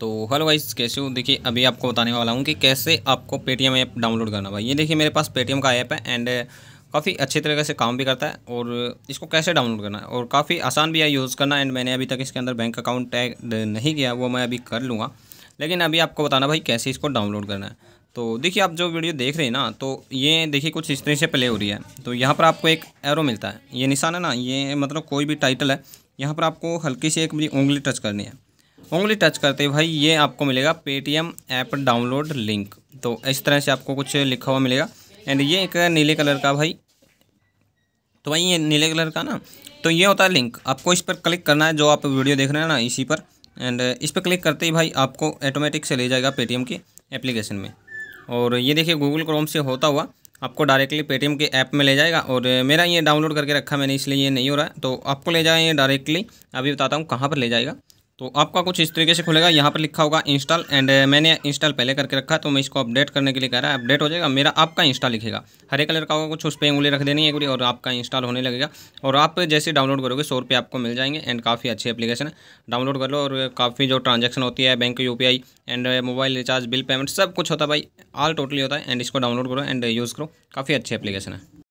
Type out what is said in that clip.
तो hello guys कैसे हो देखिए अभी आपको बताने वाला हूँ कि कैसे आपको पेटीएम ऐप डाउनलोड करना भाई ये देखिए मेरे पास पेटीएम का ऐप है एंड काफ़ी अच्छे तरीके से काम भी करता है और इसको कैसे डाउनलोड करना है और काफ़ी आसान भी है यूज़ करना एंड मैंने अभी तक इसके अंदर बैंक अकाउंट टैग नहीं किया वो मैं अभी कर लूँगा लेकिन अभी आपको बताना भाई कैसे इसको डाउनलोड करना है तो देखिए आप जो वीडियो देख रहे हैं ना तो ये देखिए कुछ इस तरह से प्ले हो रही है तो यहाँ पर आपको एक एरो मिलता है ये निशान है ना ये मतलब कोई भी टाइटल है यहाँ पर आपको हल्की सी एक भी उंगली टच करनी है उंगली टच करते भाई ये आपको मिलेगा पेटीएम ऐप डाउनलोड लिंक तो इस तरह से आपको कुछ लिखा हुआ मिलेगा एंड ये एक नीले कलर का भाई तो भाई ये नीले कलर का ना तो ये होता है लिंक आपको इस पर क्लिक करना है जो आप वीडियो देख रहे हैं ना इसी पर एंड इस पर क्लिक करते ही भाई आपको ऑटोमेटिक से ले जाएगा पेटीएम के एप्लीकेशन में और ये देखिए गूगल क्रोम से होता हुआ आपको डायरेक्टली पेटीएम के ऐप में ले जाएगा और मेरा ये डाउनलोड करके रखा मैंने इसलिए ये नहीं हो रहा है तो आपको ले जाएगा ये डायरेक्टली अभी बताता हूँ कहाँ पर ले जाएगा तो आपका कुछ इस तरीके से खुलेगा यहाँ पर लिखा होगा इंस्टॉल एंड मैंने इंस्टॉल पहले करके रखा तो मैं इसको अपडेट करने के लिए कह रहा है अपडेट हो जाएगा मेरा आपका इंस्टॉल लिखेगा हरे कलर का होगा कुछ उस पर उंगली रख देनी है पूरी और आपका इंस्टॉल होने लगेगा और आप जैसे डाउनलोड करोगे सौ रुपये आपको मिल जाएंगे एंड काफ़ी अच्छी एप्लीकेशन है डाउनलोड कर लो और काफ़ी जो ट्रांजेक्शन होती है बैंक यू and mobile recharge bill payment सब कुछ होता है भाई ऑल टोटली होता है एंड इसको डाउनलोड करो एंड यूज़ करो काफ़ी अच्छी अपलीकेशन है